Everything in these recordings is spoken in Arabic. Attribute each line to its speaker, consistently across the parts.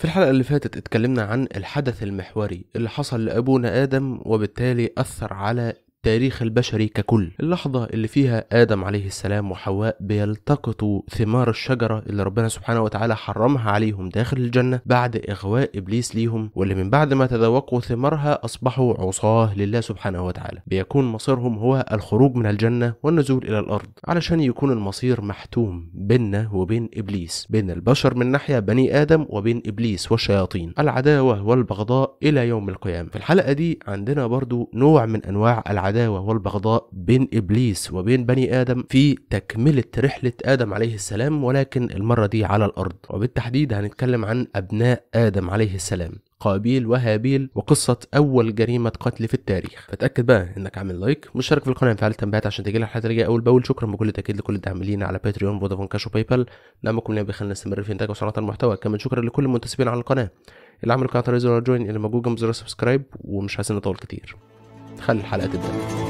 Speaker 1: في الحلقة اللي فاتت اتكلمنا عن الحدث المحوري اللي حصل لأبونا آدم وبالتالي أثر على التاريخ البشري ككل اللحظة اللي فيها آدم عليه السلام وحواء بيلتقطوا ثمار الشجرة اللي ربنا سبحانه وتعالى حرمها عليهم داخل الجنة بعد إغواء إبليس ليهم واللي من بعد ما تذوقوا ثمارها أصبحوا عصاة لله سبحانه وتعالى بيكون مصيرهم هو الخروج من الجنة والنزول إلى الأرض علشان يكون المصير محتوم بيننا وبين إبليس بين البشر من ناحية بني آدم وبين إبليس والشياطين العداوة والبغضاء إلى يوم القيامة في الحلقة دي عندنا برضو نوع من أنواع العداوة العداوة والبغضاء بين إبليس وبين بني آدم في تكملة رحلة آدم عليه السلام ولكن المرة دي على الأرض وبالتحديد هنتكلم عن أبناء آدم عليه السلام قابيل وهابيل وقصة أول جريمة قتل في التاريخ فتأكد بقى إنك عامل لايك مشترك في القناة وفعل التنبيهات عشان تجيلك الحلقات اللي جاية أول بأول شكرا بكل تأكيد لكل الداعمين لينا على باتريون فودافون كاش وباي بال دعمكم لنا بيخلينا نستمر في إنتاج وصناعة المحتوى كمان شكرا لكل المنتسبين على القناة اللي عملوا قناة ريزو جوين اللي موجود جنب زر سبسكرايب ومش عايزين نطول كتير خلي الحلقه تبدا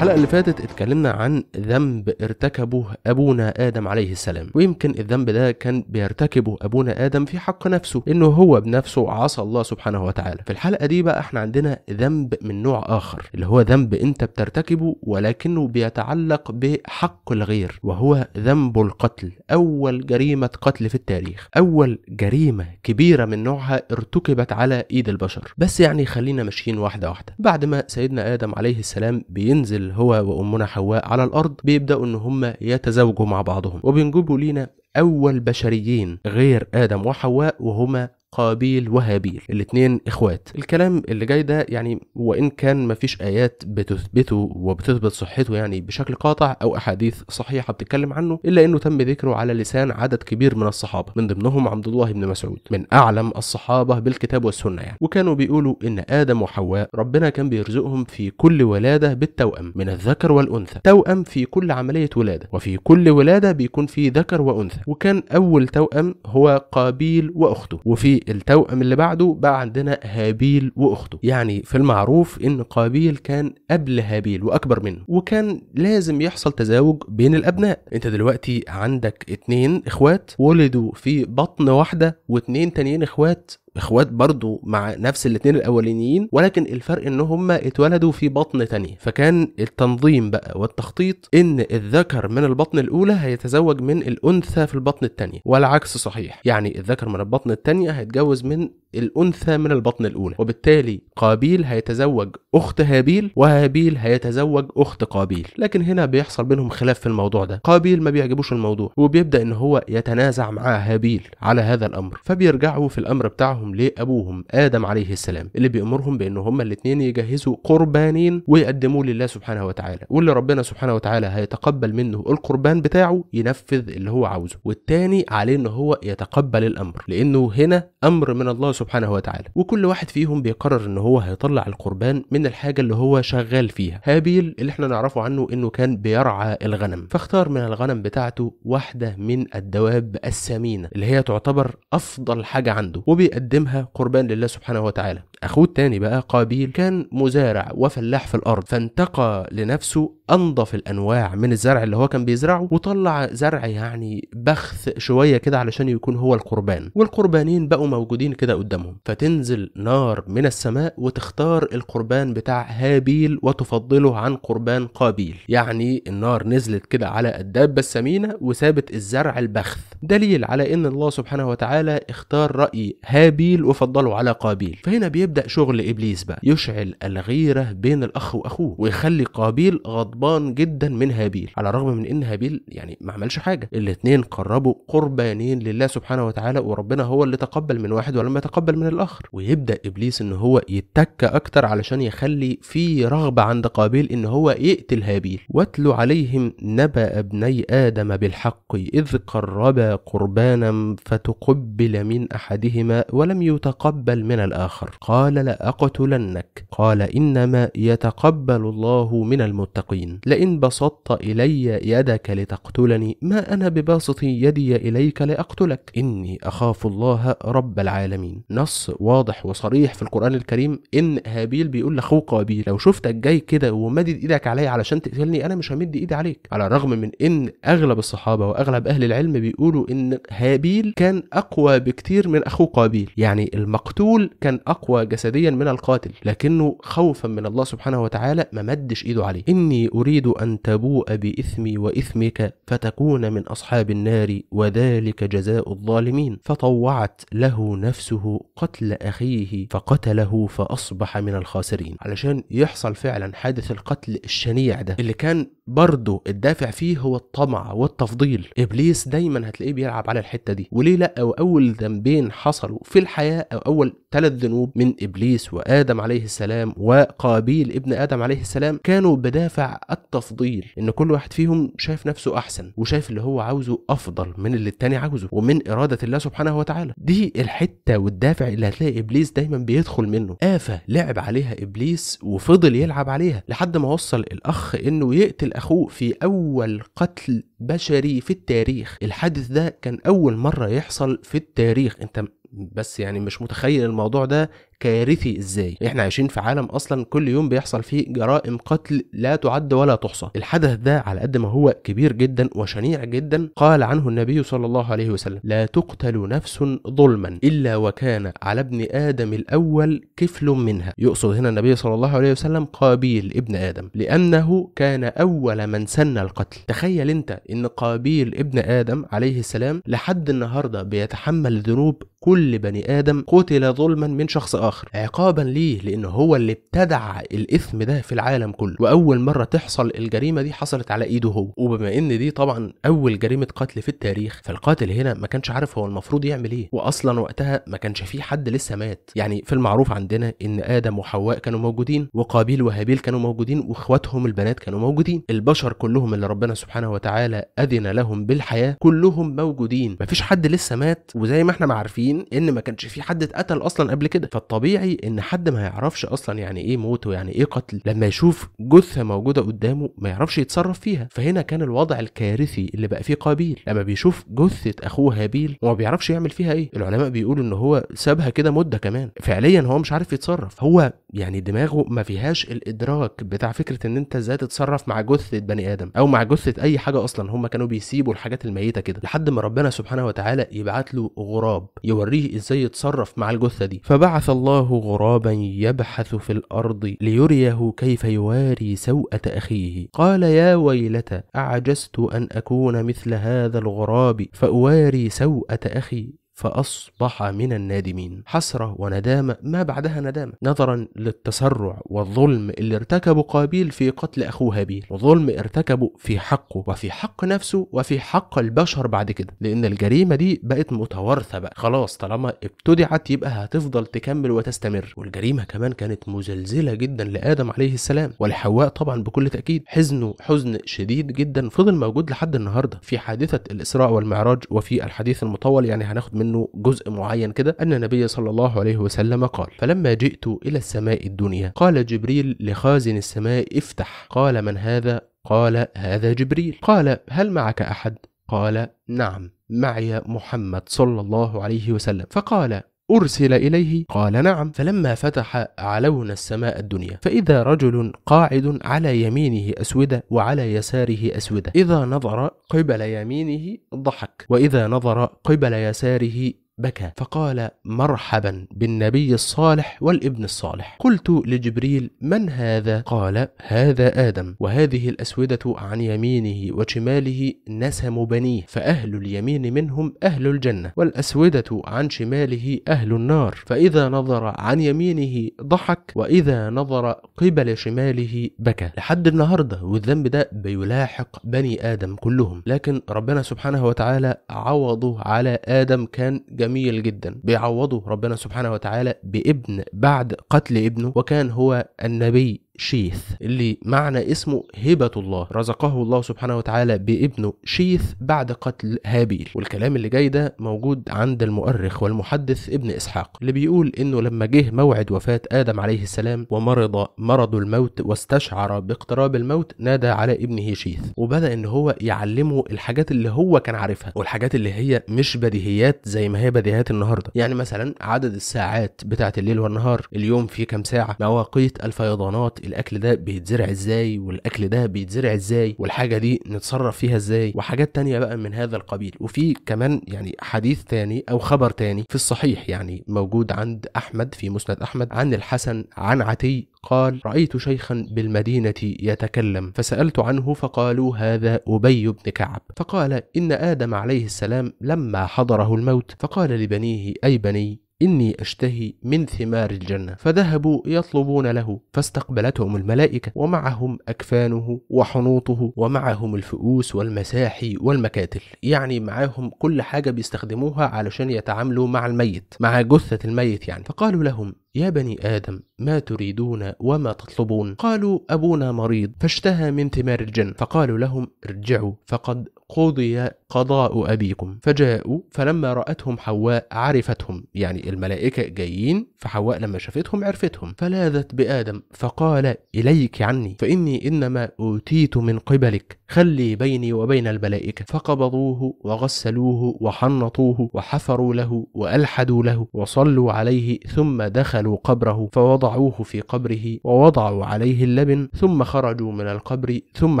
Speaker 1: الحلقة اللي فاتت اتكلمنا عن ذنب ارتكبه أبونا آدم عليه السلام ويمكن الذنب ده كان بيرتكبه أبونا آدم في حق نفسه إنه هو بنفسه عصى الله سبحانه وتعالى في الحلقة دي بقى احنا عندنا ذنب من نوع آخر اللي هو ذنب أنت بترتكبه ولكنه بيتعلق بحق الغير وهو ذنب القتل أول جريمة قتل في التاريخ أول جريمة كبيرة من نوعها ارتكبت على إيد البشر بس يعني خلينا ماشيين واحدة واحدة بعد ما سيدنا آدم عليه السلام بينزل هو وأمنا حواء على الأرض بيبدأوا إن هم يتزوجوا مع بعضهم وبينجبوا لينا أول بشريين غير آدم وحواء وهما قابيل وهابيل الاثنين اخوات الكلام اللي جاي ده يعني وان كان مفيش ايات بتثبته وبتثبت صحته يعني بشكل قاطع او احاديث صحيحه بتتكلم عنه الا انه تم ذكره على لسان عدد كبير من الصحابه من ضمنهم عبد الله بن مسعود من اعلم الصحابه بالكتاب والسنه يعني وكانوا بيقولوا ان ادم وحواء ربنا كان بيرزقهم في كل ولاده بالتوأم من الذكر والانثى توأم في كل عمليه ولاده وفي كل ولاده بيكون في ذكر وانثى وكان اول توأم هو قابيل واخته وفي التوأم اللي بعده بقى عندنا هابيل واخته يعني في المعروف ان قابيل كان قبل هابيل واكبر منه وكان لازم يحصل تزاوج بين الابناء انت دلوقتي عندك اتنين اخوات ولدوا في بطن واحده واتنين تانيين اخوات اخوات برضو مع نفس الاتنين الاولانيين ولكن الفرق ان هم اتولدوا في بطن تانية فكان التنظيم بقى والتخطيط ان الذكر من البطن الاولى هيتزوج من الانثى في البطن التانية والعكس صحيح يعني الذكر من البطن التانية هيتجوز من الانثى من البطن الاولى وبالتالي قابيل هيتزوج اخت هابيل وهابيل هيتزوج اخت قابيل لكن هنا بيحصل بينهم خلاف في الموضوع ده قابيل ما بيعجبوش الموضوع وبيبدا ان هو يتنازع مع هابيل على هذا الامر فبيرجعوا في الامر بتاعهم معاهم لابوهم ادم عليه السلام اللي بيامرهم بان هما الاثنين يجهزوا قربانين ويقدموه لله سبحانه وتعالى واللي ربنا سبحانه وتعالى هيتقبل منه القربان بتاعه ينفذ اللي هو عاوزه والتاني عليه ان هو يتقبل الامر لانه هنا امر من الله سبحانه وتعالى وكل واحد فيهم بيقرر ان هو هيطلع القربان من الحاجه اللي هو شغال فيها هابيل اللي احنا نعرفه عنه انه كان بيرعى الغنم فاختار من الغنم بتاعته واحده من الدواب السمينه اللي هي تعتبر افضل حاجه عنده وبيقدم قدمها قربان لله سبحانه وتعالى اخوه التاني بقى قابيل كان مزارع وفلاح في الارض فانتقى لنفسه انضف الانواع من الزرع اللي هو كان بيزرعه وطلع زرع يعني بخث شويه كده علشان يكون هو القربان والقربانين بقوا موجودين كده قدامهم فتنزل نار من السماء وتختار القربان بتاع هابيل وتفضله عن قربان قابيل يعني النار نزلت كده على الدابه السمينه وسابت الزرع البخث دليل على ان الله سبحانه وتعالى اختار راي هابيل وفضله على قابيل فهنا بيبدا شغل ابليس بقى يشعل الغيره بين الاخ واخوه ويخلي قابيل غضبان غضبان جدا من هابيل على الرغم من ان هابيل يعني ما عملش حاجه الاثنين قربوا قربانين لله سبحانه وتعالى وربنا هو اللي تقبل من واحد ولم يتقبل من الاخر ويبدا ابليس ان هو يتك اكتر علشان يخلي في رغبه عند قابيل ان هو يقتل هابيل واتل عليهم نبأ ابني ادم بالحق اذ قربا قربانا فتقبل من احدهما ولم يتقبل من الاخر قال لاقتلنك قال انما يتقبل الله من المتقين الدين لئن بسطت إلي يدك لتقتلني ما أنا بباسط يدي إليك لأقتلك إني أخاف الله رب العالمين نص واضح وصريح في القرآن الكريم إن هابيل بيقول لأخوه قابيل لو شفتك جاي كده ومدد إيدك عليا علشان تقتلني أنا مش همد إيدي عليك على الرغم من إن أغلب الصحابة وأغلب أهل العلم بيقولوا إن هابيل كان أقوى بكتير من أخوه قابيل يعني المقتول كان أقوى جسديا من القاتل لكنه خوفا من الله سبحانه وتعالى ما مدش إيده عليه إني أريد أن تبوء بإثمي وإثمك فتكون من أصحاب النار وذلك جزاء الظالمين فطوعت له نفسه قتل أخيه فقتله فأصبح من الخاسرين علشان يحصل فعلا حادث القتل الشنيع ده اللي كان برضه الدافع فيه هو الطمع والتفضيل إبليس دايما هتلاقيه بيلعب على الحتة دي وليه لأ وأول ذنبين حصلوا في الحياة أو أول ثلاث ذنوب من إبليس وآدم عليه السلام وقابيل ابن آدم عليه السلام كانوا بدافع التفضيل ان كل واحد فيهم شايف نفسه احسن وشايف اللي هو عاوزه افضل من اللي التاني عاوزه ومن اراده الله سبحانه وتعالى دي الحته والدافع اللي هتلاقي ابليس دايما بيدخل منه آفة لعب عليها ابليس وفضل يلعب عليها لحد ما وصل الاخ انه يقتل اخوه في اول قتل بشري في التاريخ الحادث ده كان أول مرة يحصل في التاريخ أنت بس يعني مش متخيل الموضوع ده كارثي ازاي احنا عايشين في عالم اصلا كل يوم بيحصل فيه جرائم قتل لا تعد ولا تحصى الحدث ده على قد ما هو كبير جدا وشنيع جدا قال عنه النبي صلى الله عليه وسلم لا تقتل نفس ظلما الا وكان على ابن ادم الاول كفل منها يقصد هنا النبي صلى الله عليه وسلم قابيل ابن ادم لانه كان اول من سن القتل تخيل انت ان قابيل ابن ادم عليه السلام لحد النهارده بيتحمل ذنوب كل بني ادم قتل ظلما من شخص اخر عقابا ليه لان هو اللي ابتدع الاثم ده في العالم كله واول مره تحصل الجريمه دي حصلت على ايده هو وبما ان دي طبعا اول جريمه قتل في التاريخ فالقاتل هنا ما كانش عارف هو المفروض يعمل ايه واصلا وقتها ما كانش فيه حد لسه مات يعني في المعروف عندنا ان ادم وحواء كانوا موجودين وقابيل وهابيل كانوا موجودين واخواتهم البنات كانوا موجودين البشر كلهم اللي ربنا سبحانه وتعالى أذن لهم بالحياة كلهم موجودين مفيش حد لسه مات وزي ما احنا ما عارفين ان ما كانش في حد اتقتل اصلا قبل كده فالطبيعي ان حد ما يعرفش اصلا يعني ايه موت ويعني ايه قتل لما يشوف جثة موجودة قدامه ما يعرفش يتصرف فيها فهنا كان الوضع الكارثي اللي بقى فيه قابيل لما بيشوف جثة اخوه هابيل وما بيعرفش يعمل فيها ايه العلماء بيقولوا ان هو سابها كده مدة كمان فعليا هو مش عارف يتصرف هو يعني دماغه ما فيهاش الادراك بتاع فكره ان انت ازاي تتصرف مع جثه بني ادم او مع جثه اي حاجه اصلا هم كانوا بيسيبوا الحاجات الميته كده لحد ما ربنا سبحانه وتعالى يبعت له غراب يوريه ازاي يتصرف مع الجثه دي فبعث الله غرابا يبحث في الارض ليريه كيف يواري سوءه اخيه قال يا ويلتى اعجزت ان اكون مثل هذا الغراب فاواري سوءه اخي فأصبح من النادمين حسرة وندامة ما بعدها ندامة نظرا للتسرع والظلم اللي ارتكبه قابيل في قتل أخوه هابيل وظلم ارتكبه في حقه وفي حق نفسه وفي حق البشر بعد كده لأن الجريمة دي بقت متوارثة بقى خلاص طالما ابتدعت يبقى هتفضل تكمل وتستمر والجريمة كمان كانت مزلزلة جدا لآدم عليه السلام ولحواء طبعا بكل تأكيد حزنه حزن شديد جدا فضل موجود لحد النهاردة في حادثة الإسراء والمعراج وفي الحديث المطول يعني هناخد منه عنه جزء معين كده أن النبي صلى الله عليه وسلم قال فلما جئت إلى السماء الدنيا قال جبريل لخازن السماء افتح قال من هذا قال هذا جبريل قال هل معك أحد قال نعم معي محمد صلى الله عليه وسلم فقال أرسل إليه قال نعم فلما فتح علونا السماء الدنيا فإذا رجل قاعد على يمينه أسودة وعلى يساره أسودة إذا نظر قبل يمينه ضحك وإذا نظر قبل يساره بكى فقال مرحبا بالنبي الصالح والابن الصالح قلت لجبريل من هذا قال هذا آدم وهذه الأسودة عن يمينه وشماله نسم بنيه فأهل اليمين منهم أهل الجنة والأسودة عن شماله أهل النار فإذا نظر عن يمينه ضحك وإذا نظر قبل شماله بكى لحد النهاردة والذنب ده بيلاحق بني آدم كلهم لكن ربنا سبحانه وتعالى عوضه على آدم كان جميل جميل جدا بيعوضه ربنا سبحانه وتعالى بابن بعد قتل ابنه وكان هو النبي شيث اللي معنى اسمه هبة الله رزقه الله سبحانه وتعالى بابنه شيث بعد قتل هابيل والكلام اللي جاي ده موجود عند المؤرخ والمحدث ابن إسحاق اللي بيقول إنه لما جه موعد وفاة آدم عليه السلام ومرض مرض الموت واستشعر باقتراب الموت نادى على ابنه شيث وبدأ إن هو يعلمه الحاجات اللي هو كان عارفها والحاجات اللي هي مش بديهيات زي ما هي بديهيات النهارده يعني مثلا عدد الساعات بتاعت الليل والنهار اليوم فيه كام ساعة مواقيت الفيضانات الاكل ده بيتزرع ازاي والاكل ده بيتزرع ازاي والحاجه دي نتصرف فيها ازاي وحاجات تانية بقى من هذا القبيل وفي كمان يعني حديث تاني او خبر تاني في الصحيح يعني موجود عند احمد في مسند احمد عن الحسن عن عتي قال رايت شيخا بالمدينه يتكلم فسالت عنه فقالوا هذا ابي بن كعب فقال ان ادم عليه السلام لما حضره الموت فقال لبنيه اي بني إني أشتهي من ثمار الجنة فذهبوا يطلبون له فاستقبلتهم الملائكة ومعهم أكفانه وحنوطه ومعهم الفؤوس والمساحي والمكاتل يعني معاهم كل حاجة بيستخدموها علشان يتعاملوا مع الميت مع جثة الميت يعني فقالوا لهم يا بني آدم ما تريدون وما تطلبون قالوا أبونا مريض فاشتهى من ثمار الجنة فقالوا لهم ارجعوا فقد قضي قضاء أبيكم فجاءوا فلما رأتهم حواء عرفتهم يعني الملائكة جايين فحواء لما شافتهم عرفتهم فلاذت بآدم فقال إليك عني فإني إنما أوتيت من قبلك خلي بيني وبين الملائكة فقبضوه وغسلوه وحنطوه وحفروا له وألحدوا له وصلوا عليه ثم دخل دخلوا قبره فوضعوه في قبره ووضعوا عليه اللبن ثم خرجوا من القبر ثم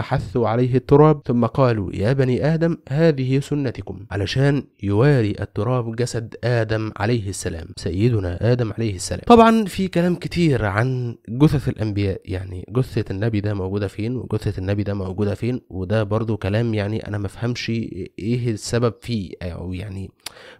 Speaker 1: حثوا عليه التراب ثم قالوا يا بني آدم هذه سنتكم علشان يواري التراب جسد آدم عليه السلام سيدنا آدم عليه السلام طبعا في كلام كتير عن جثث الأنبياء يعني جثة النبي ده موجودة فين وجثة النبي ده موجودة فين وده برضو كلام يعني أنا مفهمش إيه السبب فيه أو يعني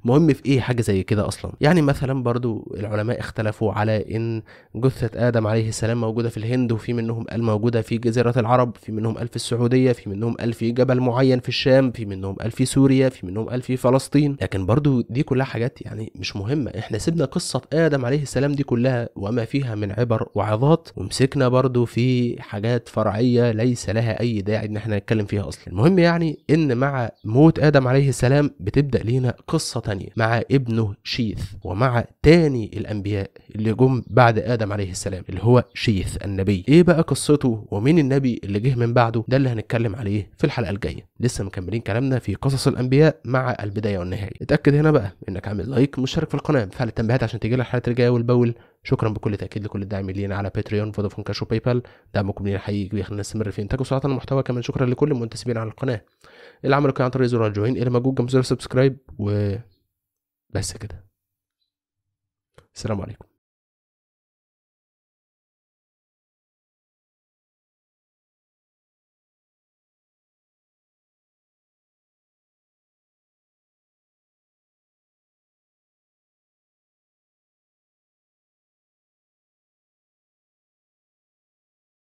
Speaker 1: مهم في إيه حاجة زي كده أصلا يعني مثلا برضو العلماء اختلفوا على إن جثة آدم عليه السلام موجودة في الهند وفي منهم قال موجودة في جزيرة العرب في منهم قال في السعودية في منهم قال في جبل معين في الشام في منهم قال في سوريا في منهم قال في فلسطين لكن برضو دي كلها حاجات يعني مش مهمة احنا سيبنا قصة آدم عليه السلام دي كلها وما فيها من عبر وعظات ومسكنا برضو في حاجات فرعية ليس لها أي داعي إن احنا نتكلم فيها أصلا المهم يعني إن مع موت آدم عليه السلام بتبدأ لينا قصة تانية مع ابنه شيث ومع تاني الأنبياء اللي جم بعد ادم عليه السلام اللي هو شيث النبي ايه بقى قصته ومين النبي اللي جه من بعده ده اللي هنتكلم عليه في الحلقه الجايه لسه مكملين كلامنا في قصص الانبياء مع البدايه والنهايه اتاكد هنا بقى انك عامل لايك ومشترك في القناه فعل التنبيهات عشان تجيلك الحلقات الجايه والبول شكرا بكل تاكيد لكل الداعمين لينا على باتريون فودافون كاش وباي بال دعمكم لينا حقيقي بيخلينا نستمر في انتاج وصناعه المحتوى كمان شكرا لكل المنتسبين على القناه اللي عملوا كده عن طريق زرار جوين الى موجود جنب زر سبسكرايب و بس كده السلام عليكم